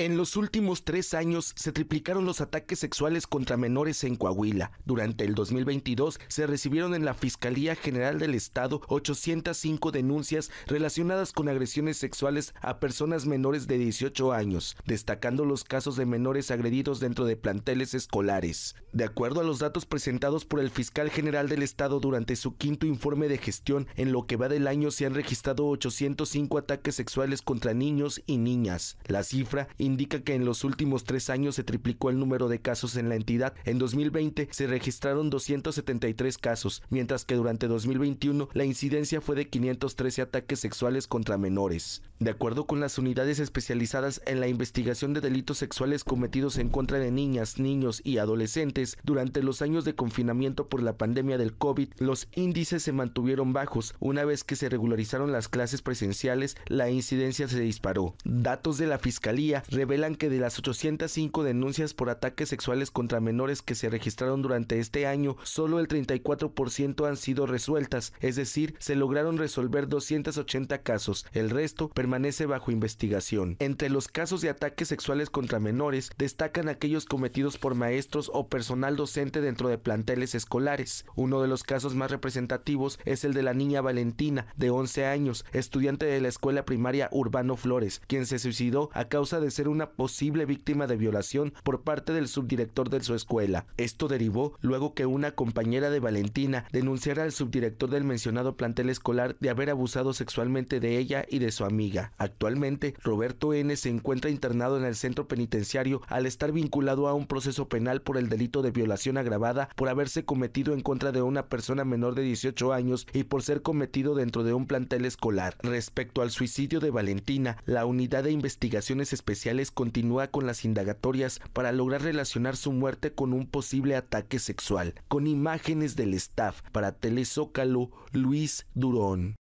En los últimos tres años se triplicaron los ataques sexuales contra menores en Coahuila. Durante el 2022 se recibieron en la Fiscalía General del Estado 805 denuncias relacionadas con agresiones sexuales a personas menores de 18 años, destacando los casos de menores agredidos dentro de planteles escolares. De acuerdo a los datos presentados por el fiscal general del Estado durante su quinto informe de gestión, en lo que va del año se han registrado 805 ataques sexuales contra niños y niñas. La cifra indica que en los últimos tres años se triplicó el número de casos en la entidad. En 2020 se registraron 273 casos, mientras que durante 2021 la incidencia fue de 513 ataques sexuales contra menores. De acuerdo con las unidades especializadas en la investigación de delitos sexuales cometidos en contra de niñas, niños y adolescentes, durante los años de confinamiento por la pandemia del COVID, los índices se mantuvieron bajos. Una vez que se regularizaron las clases presenciales, la incidencia se disparó. Datos de la Fiscalía revelan que de las 805 denuncias por ataques sexuales contra menores que se registraron durante este año, solo el 34% han sido resueltas, es decir, se lograron resolver 280 casos, el resto permanece bajo investigación. Entre los casos de ataques sexuales contra menores, destacan aquellos cometidos por maestros o personal docente dentro de planteles escolares. Uno de los casos más representativos es el de la niña Valentina, de 11 años, estudiante de la escuela primaria Urbano Flores, quien se suicidó a causa de una posible víctima de violación por parte del subdirector de su escuela. Esto derivó luego que una compañera de Valentina denunciara al subdirector del mencionado plantel escolar de haber abusado sexualmente de ella y de su amiga. Actualmente, Roberto N. se encuentra internado en el centro penitenciario al estar vinculado a un proceso penal por el delito de violación agravada por haberse cometido en contra de una persona menor de 18 años y por ser cometido dentro de un plantel escolar. Respecto al suicidio de Valentina, la unidad de investigaciones especiales continúa con las indagatorias para lograr relacionar su muerte con un posible ataque sexual, con imágenes del staff para Telezócalo Luis Durón.